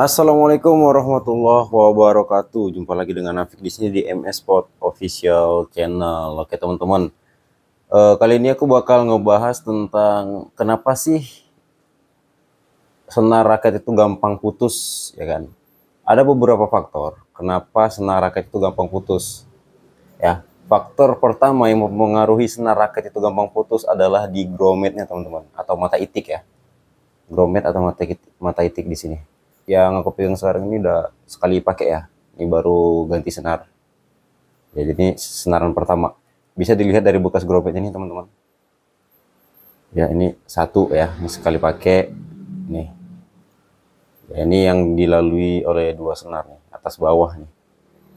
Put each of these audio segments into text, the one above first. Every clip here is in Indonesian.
Assalamualaikum warahmatullahi wabarakatuh. Jumpa lagi dengan Nafik di sini di MS Spot Official Channel. Oke teman-teman, uh, kali ini aku bakal ngebahas tentang kenapa sih senar raket itu gampang putus, ya kan? Ada beberapa faktor kenapa senar raket itu gampang putus. Ya, faktor pertama yang mempengaruhi senar raket itu gampang putus adalah di grommetnya teman-teman atau mata itik ya. grommet atau mata itik, mata itik di sini yang aku pegang sekarang ini udah sekali pakai ya ini baru ganti senar ya jadi senaran pertama bisa dilihat dari bekas grobet ini teman-teman ya ini satu ya ini sekali pakai nih ya, ini yang dilalui oleh dua senar nih atas bawah nih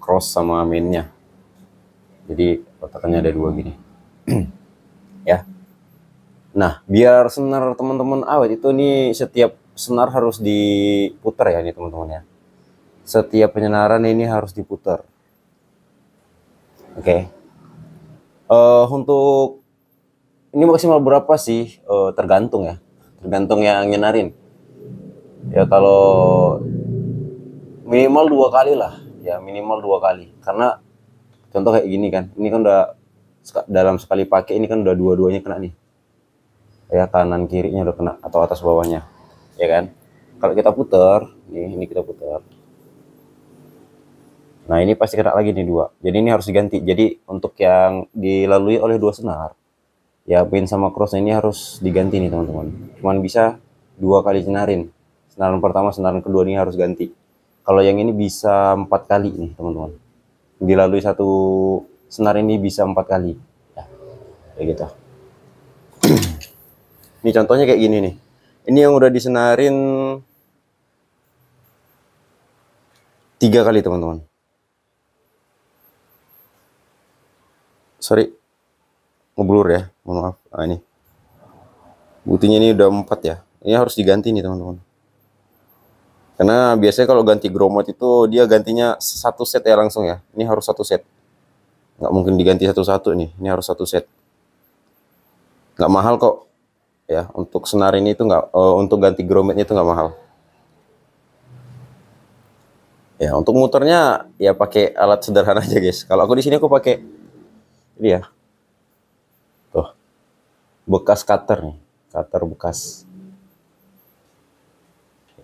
cross sama mainnya jadi kotakannya ada dua gini ya nah biar senar teman-teman awet itu nih setiap senar harus diputar ya ini teman-teman ya. Setiap penyenaran ini harus diputar. Oke. Okay. Uh, eh, untuk ini maksimal berapa sih? Uh, tergantung ya. Tergantung yang nyenarin. Ya kalau minimal dua kali lah. Ya minimal dua kali. Karena contoh kayak gini kan. Ini kan udah dalam sekali pakai ini kan udah dua-duanya kena nih ya kanan kirinya udah kena atau atas bawahnya ya kan kalau kita putar nih ini kita putar nah ini pasti kena lagi nih dua jadi ini harus diganti jadi untuk yang dilalui oleh dua senar ya pin sama cross ini harus diganti nih teman-teman cuman bisa dua kali senarin senaran pertama senaran kedua ini harus ganti kalau yang ini bisa empat kali nih teman-teman dilalui satu senar ini bisa empat kali ya kayak gitu ini contohnya kayak gini nih ini yang udah disenarin tiga kali teman-teman sorry ngeblur ya mohon maaf ah, ini butinya ini udah empat ya ini harus diganti nih teman-teman karena biasanya kalau ganti gromot itu dia gantinya satu set ya langsung ya ini harus satu set nggak mungkin diganti satu-satu nih ini harus satu set nggak mahal kok ya untuk senar ini itu nggak uh, untuk ganti grommetnya itu nggak mahal ya untuk muternya ya pakai alat sederhana aja guys kalau aku di sini aku pakai ini ya tuh bekas cutter nih cutter bekas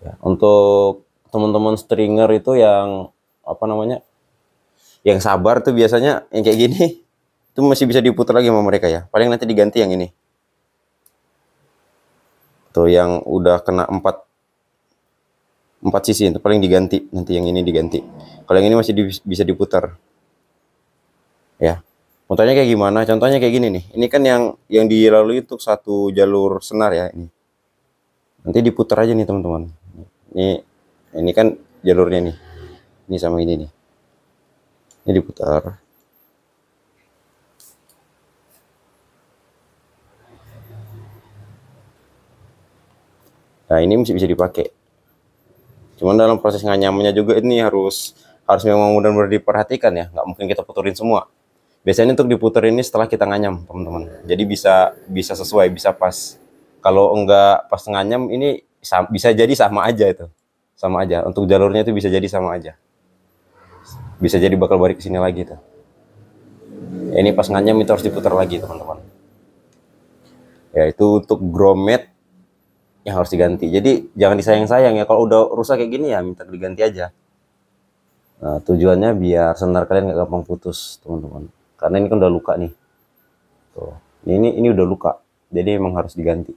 ya untuk teman-teman stringer itu yang apa namanya yang sabar tuh biasanya yang kayak gini itu masih bisa diputar lagi sama mereka ya paling nanti diganti yang ini Tuh yang udah kena empat empat sisi itu paling diganti nanti yang ini diganti. Kalau yang ini masih di, bisa diputar. Ya. Contohnya kayak gimana? Contohnya kayak gini nih. Ini kan yang yang dilalui untuk satu jalur senar ya ini. Nanti diputar aja nih teman-teman. Ini ini kan jalurnya nih. Ini sama ini nih. Ini diputar Nah, ini masih bisa dipakai. Cuman dalam proses nganyamnya juga ini harus harus memang mudah-mudahan diperhatikan ya. Nggak mungkin kita puterin semua. Biasanya untuk diputer ini setelah kita nganyam, teman-teman. Jadi bisa bisa sesuai, bisa pas. Kalau enggak pas nganyam ini bisa jadi sama aja itu. Sama aja. Untuk jalurnya itu bisa jadi sama aja. Bisa jadi bakal balik ke sini lagi tuh. ini pas nganyam itu harus diputar lagi, teman-teman. Ya, itu untuk grommet yang harus diganti. Jadi jangan disayang-sayang ya. Kalau udah rusak kayak gini ya minta diganti aja. Nah, tujuannya biar senar kalian gak gampang putus, teman-teman. Karena ini kan udah luka nih. Tuh. Ini ini udah luka. Jadi emang harus diganti.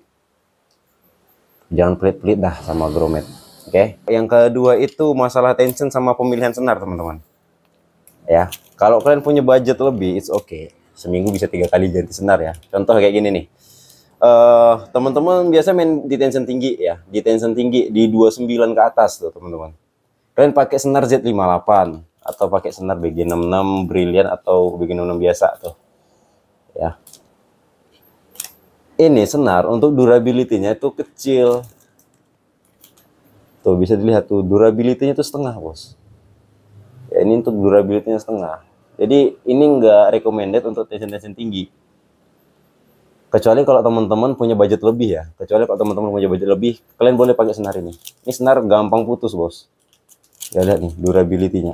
Jangan pelit-pelit dah sama gromet. Oke. Okay? Yang kedua itu masalah tension sama pemilihan senar, teman-teman. Ya. Kalau kalian punya budget lebih, it's okay. Seminggu bisa tiga kali ganti senar ya. Contoh kayak gini nih uh, teman-teman biasa main di tension tinggi ya, di tension tinggi di 29 ke atas tuh teman-teman. Kalian pakai senar Z58 atau pakai senar BG66 Brilliant atau BG66 biasa tuh. Ya. Ini senar untuk durability-nya itu kecil. Tuh bisa dilihat tuh durability-nya itu setengah, Bos. Ya ini untuk durability-nya setengah. Jadi ini enggak recommended untuk tension-tension tinggi kecuali kalau teman-teman punya budget lebih ya kecuali kalau teman-teman punya budget lebih kalian boleh pakai senar ini ini senar gampang putus bos ya lihat nih durability-nya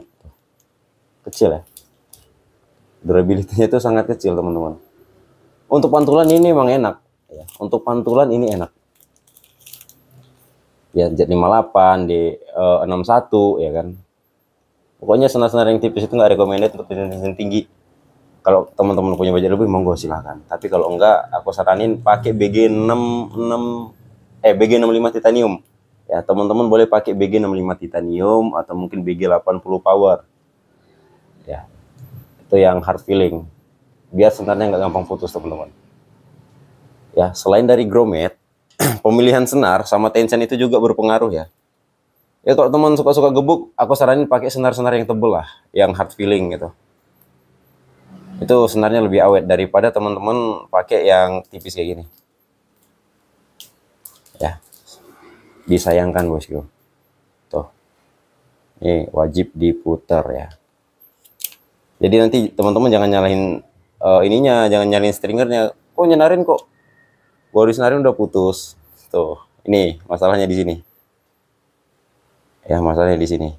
kecil ya durability-nya itu sangat kecil teman-teman untuk pantulan ini memang enak ya untuk pantulan ini enak ya jet 58 di uh, 61 eh, ya kan pokoknya senar-senar yang tipis itu nggak recommended untuk pensiun tinggi kalau teman-teman punya budget lebih monggo silahkan tapi kalau enggak aku saranin pakai BG66 eh BG65 titanium ya teman-teman boleh pakai BG65 titanium atau mungkin BG80 power ya itu yang hard feeling biar senarnya nggak gampang putus teman-teman ya selain dari grommet pemilihan senar sama tension itu juga berpengaruh ya ya kalau teman suka-suka gebuk aku saranin pakai senar-senar yang tebel lah yang hard feeling gitu itu senarnya lebih awet daripada teman-teman pakai yang tipis kayak gini ya disayangkan bosku tuh ini wajib diputar ya jadi nanti teman-teman jangan nyalain uh, eh, ininya jangan nyalain stringernya oh, Kok nyenarin kok baru disenarin udah putus tuh ini masalahnya di sini ya masalahnya di sini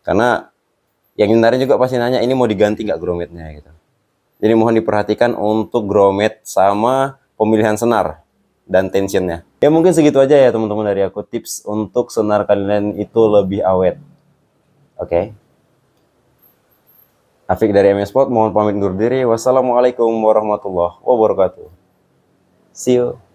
karena yang nyenarin juga pasti nanya ini mau diganti nggak grometnya gitu jadi mohon diperhatikan untuk grommet sama pemilihan senar dan tensionnya. Ya mungkin segitu aja ya teman-teman dari aku tips untuk senar kalian itu lebih awet. Oke. Okay. Afik dari MS Sport mohon pamit undur diri. Wassalamualaikum warahmatullahi wabarakatuh. See you.